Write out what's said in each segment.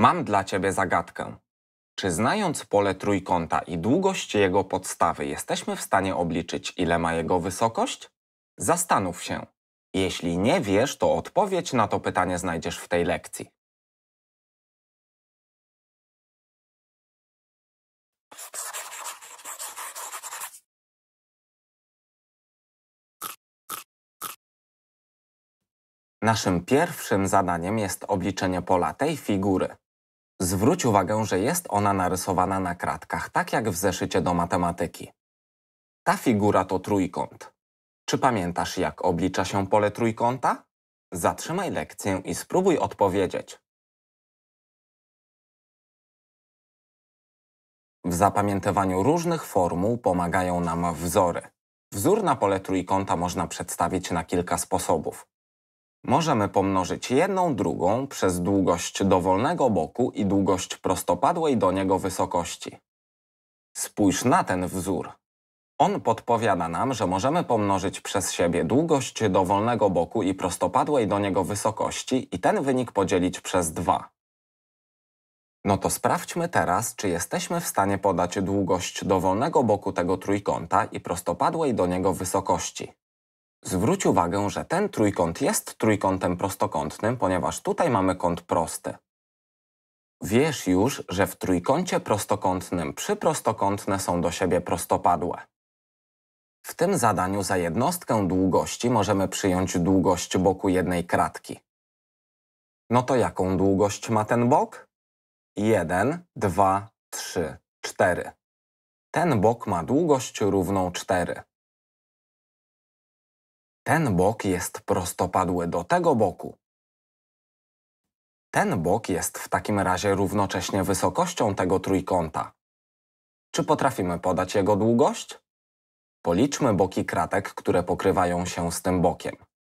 Mam dla ciebie zagadkę. Czy znając pole trójkąta i długość jego podstawy, jesteśmy w stanie obliczyć, ile ma jego wysokość? Zastanów się. Jeśli nie wiesz, to odpowiedź na to pytanie znajdziesz w tej lekcji. Naszym pierwszym zadaniem jest obliczenie pola tej figury. Zwróć uwagę, że jest ona narysowana na kratkach, tak jak w zeszycie do matematyki. Ta figura to trójkąt. Czy pamiętasz, jak oblicza się pole trójkąta? Zatrzymaj lekcję i spróbuj odpowiedzieć. W zapamiętywaniu różnych formuł pomagają nam wzory. Wzór na pole trójkąta można przedstawić na kilka sposobów. Możemy pomnożyć jedną drugą przez długość dowolnego boku i długość prostopadłej do niego wysokości. Spójrz na ten wzór. On podpowiada nam, że możemy pomnożyć przez siebie długość dowolnego boku i prostopadłej do niego wysokości i ten wynik podzielić przez 2. No to sprawdźmy teraz, czy jesteśmy w stanie podać długość dowolnego boku tego trójkąta i prostopadłej do niego wysokości. Zwróć uwagę, że ten trójkąt jest trójkątem prostokątnym, ponieważ tutaj mamy kąt prosty. Wiesz już, że w trójkącie prostokątnym przyprostokątne są do siebie prostopadłe. W tym zadaniu za jednostkę długości możemy przyjąć długość boku jednej kratki. No to jaką długość ma ten bok? 1, 2, 3, 4. Ten bok ma długość równą 4. Ten bok jest prostopadły do tego boku. Ten bok jest w takim razie równocześnie wysokością tego trójkąta. Czy potrafimy podać jego długość? Policzmy boki kratek, które pokrywają się z tym bokiem.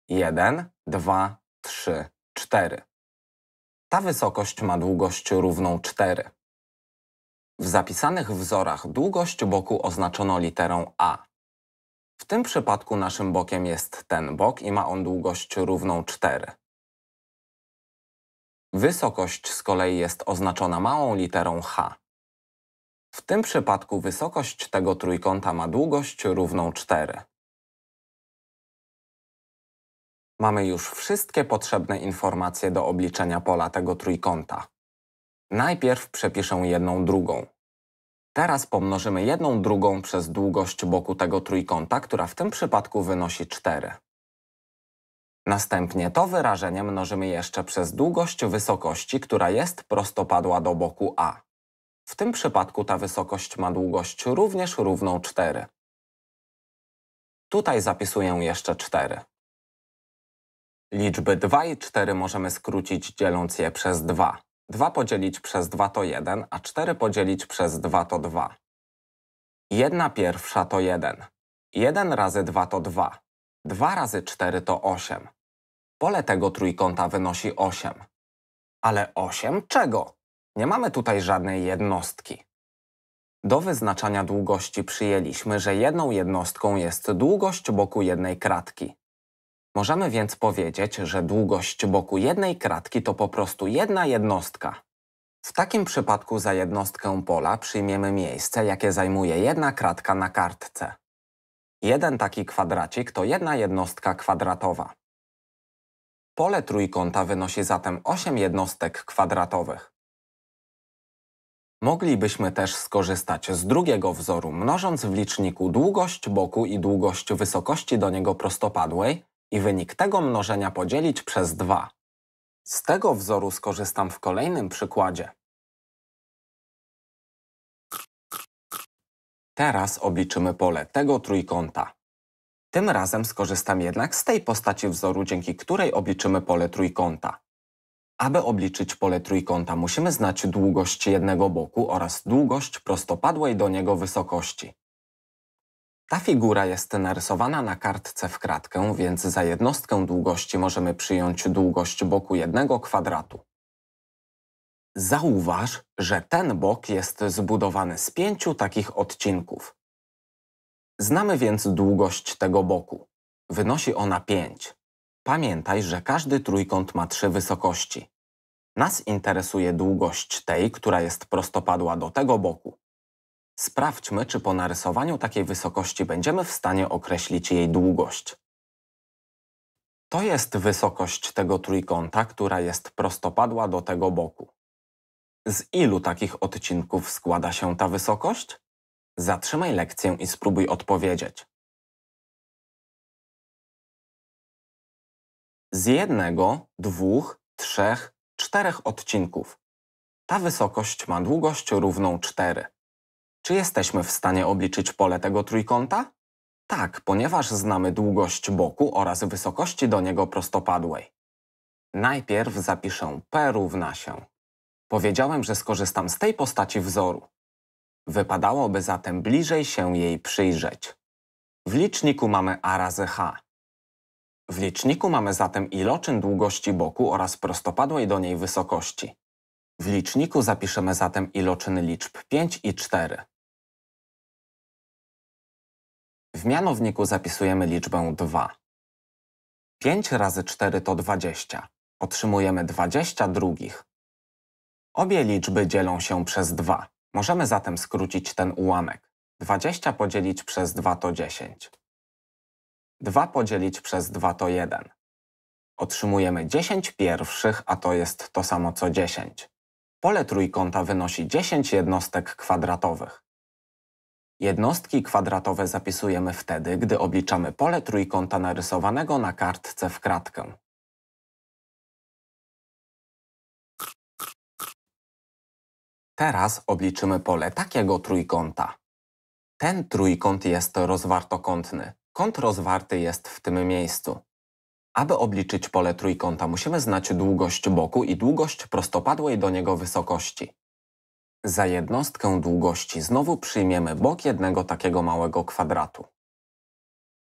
1, 2, 3, 4. Ta wysokość ma długość równą 4. W zapisanych wzorach długość boku oznaczono literą A. W tym przypadku naszym bokiem jest ten bok i ma on długość równą 4. Wysokość z kolei jest oznaczona małą literą h. W tym przypadku wysokość tego trójkąta ma długość równą 4. Mamy już wszystkie potrzebne informacje do obliczenia pola tego trójkąta. Najpierw przepiszę jedną drugą. Teraz pomnożymy jedną drugą przez długość boku tego trójkąta, która w tym przypadku wynosi 4. Następnie to wyrażenie mnożymy jeszcze przez długość wysokości, która jest prostopadła do boku A. W tym przypadku ta wysokość ma długość również równą 4. Tutaj zapisuję jeszcze 4. Liczby 2 i 4 możemy skrócić dzieląc je przez 2. 2 podzielić przez 2 to 1, a 4 podzielić przez 2 to 2. 1 pierwsza to 1. 1 razy 2 to 2. 2 razy 4 to 8. Pole tego trójkąta wynosi 8. Ale 8 czego? Nie mamy tutaj żadnej jednostki. Do wyznaczania długości przyjęliśmy, że jedną jednostką jest długość boku jednej kratki. Możemy więc powiedzieć, że długość boku jednej kratki to po prostu jedna jednostka. W takim przypadku za jednostkę pola przyjmiemy miejsce, jakie zajmuje jedna kratka na kartce. Jeden taki kwadracik to jedna jednostka kwadratowa. Pole trójkąta wynosi zatem 8 jednostek kwadratowych. Moglibyśmy też skorzystać z drugiego wzoru, mnożąc w liczniku długość boku i długość wysokości do niego prostopadłej, i wynik tego mnożenia podzielić przez 2. Z tego wzoru skorzystam w kolejnym przykładzie. Teraz obliczymy pole tego trójkąta. Tym razem skorzystam jednak z tej postaci wzoru, dzięki której obliczymy pole trójkąta. Aby obliczyć pole trójkąta musimy znać długość jednego boku oraz długość prostopadłej do niego wysokości. Ta figura jest narysowana na kartce w kratkę, więc za jednostkę długości możemy przyjąć długość boku jednego kwadratu. Zauważ, że ten bok jest zbudowany z pięciu takich odcinków. Znamy więc długość tego boku. Wynosi ona 5. Pamiętaj, że każdy trójkąt ma trzy wysokości. Nas interesuje długość tej, która jest prostopadła do tego boku. Sprawdźmy, czy po narysowaniu takiej wysokości będziemy w stanie określić jej długość. To jest wysokość tego trójkąta, która jest prostopadła do tego boku. Z ilu takich odcinków składa się ta wysokość? Zatrzymaj lekcję i spróbuj odpowiedzieć. Z jednego, dwóch, trzech, czterech odcinków. Ta wysokość ma długość równą 4. Czy jesteśmy w stanie obliczyć pole tego trójkąta? Tak, ponieważ znamy długość boku oraz wysokości do niego prostopadłej. Najpierw zapiszę P równa się. Powiedziałem, że skorzystam z tej postaci wzoru. Wypadałoby zatem bliżej się jej przyjrzeć. W liczniku mamy A razy H. W liczniku mamy zatem iloczyn długości boku oraz prostopadłej do niej wysokości. W liczniku zapiszemy zatem iloczyny liczb 5 i 4. W mianowniku zapisujemy liczbę 2. 5 razy 4 to 20. Otrzymujemy 22. Obie liczby dzielą się przez 2. Możemy zatem skrócić ten ułamek. 20 podzielić przez 2 to 10. 2 podzielić przez 2 to 1. Otrzymujemy 10 pierwszych, a to jest to samo co 10. Pole trójkąta wynosi 10 jednostek kwadratowych. Jednostki kwadratowe zapisujemy wtedy, gdy obliczamy pole trójkąta narysowanego na kartce w kratkę. Teraz obliczymy pole takiego trójkąta. Ten trójkąt jest rozwartokątny. Kąt rozwarty jest w tym miejscu. Aby obliczyć pole trójkąta musimy znać długość boku i długość prostopadłej do niego wysokości. Za jednostkę długości znowu przyjmiemy bok jednego takiego małego kwadratu.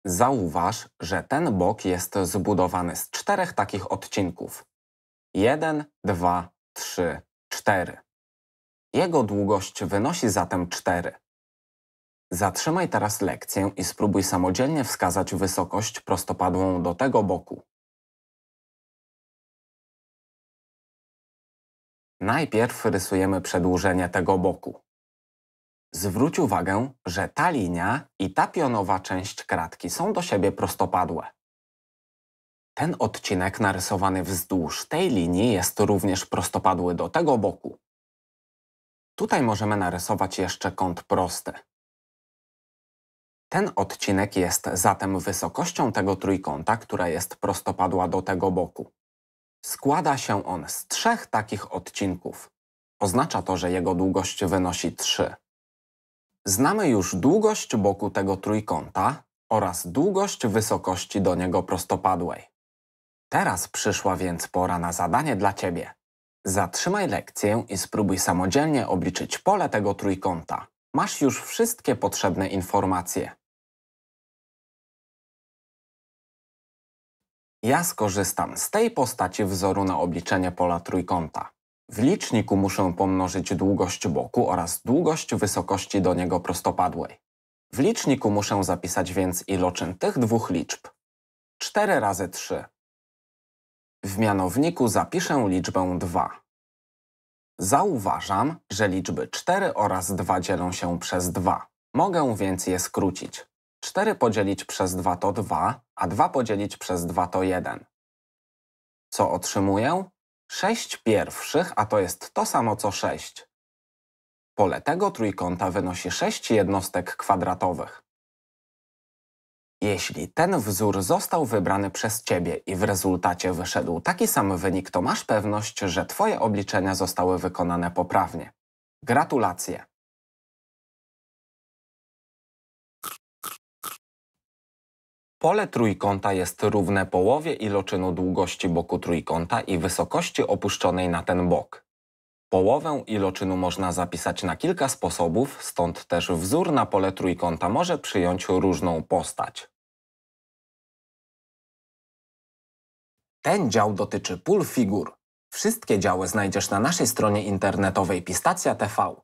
Zauważ, że ten bok jest zbudowany z czterech takich odcinków. 1, 2, 3, 4. Jego długość wynosi zatem 4. Zatrzymaj teraz lekcję i spróbuj samodzielnie wskazać wysokość prostopadłą do tego boku. Najpierw rysujemy przedłużenie tego boku. Zwróć uwagę, że ta linia i ta pionowa część kratki są do siebie prostopadłe. Ten odcinek narysowany wzdłuż tej linii jest również prostopadły do tego boku. Tutaj możemy narysować jeszcze kąt prosty. Ten odcinek jest zatem wysokością tego trójkąta, która jest prostopadła do tego boku. Składa się on z trzech takich odcinków. Oznacza to, że jego długość wynosi 3. Znamy już długość boku tego trójkąta oraz długość wysokości do niego prostopadłej. Teraz przyszła więc pora na zadanie dla Ciebie. Zatrzymaj lekcję i spróbuj samodzielnie obliczyć pole tego trójkąta. Masz już wszystkie potrzebne informacje. Ja skorzystam z tej postaci wzoru na obliczenie pola trójkąta. W liczniku muszę pomnożyć długość boku oraz długość wysokości do niego prostopadłej. W liczniku muszę zapisać więc iloczyn tych dwóch liczb. 4 razy 3. W mianowniku zapiszę liczbę 2. Zauważam, że liczby 4 oraz 2 dzielą się przez 2. Mogę więc je skrócić. 4 podzielić przez 2 to 2, a 2 podzielić przez 2 to 1. Co otrzymuję? 6 pierwszych, a to jest to samo co 6. Pole tego trójkąta wynosi 6 jednostek kwadratowych. Jeśli ten wzór został wybrany przez Ciebie i w rezultacie wyszedł taki sam wynik, to masz pewność, że Twoje obliczenia zostały wykonane poprawnie. Gratulacje! Pole trójkąta jest równe połowie iloczynu długości boku trójkąta i wysokości opuszczonej na ten bok. Połowę iloczynu można zapisać na kilka sposobów, stąd też wzór na pole trójkąta może przyjąć różną postać. Ten dział dotyczy pól figur. Wszystkie działy znajdziesz na naszej stronie internetowej Pistacja TV.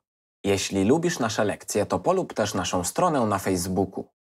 Jeśli lubisz nasze lekcje, to polub też naszą stronę na Facebooku.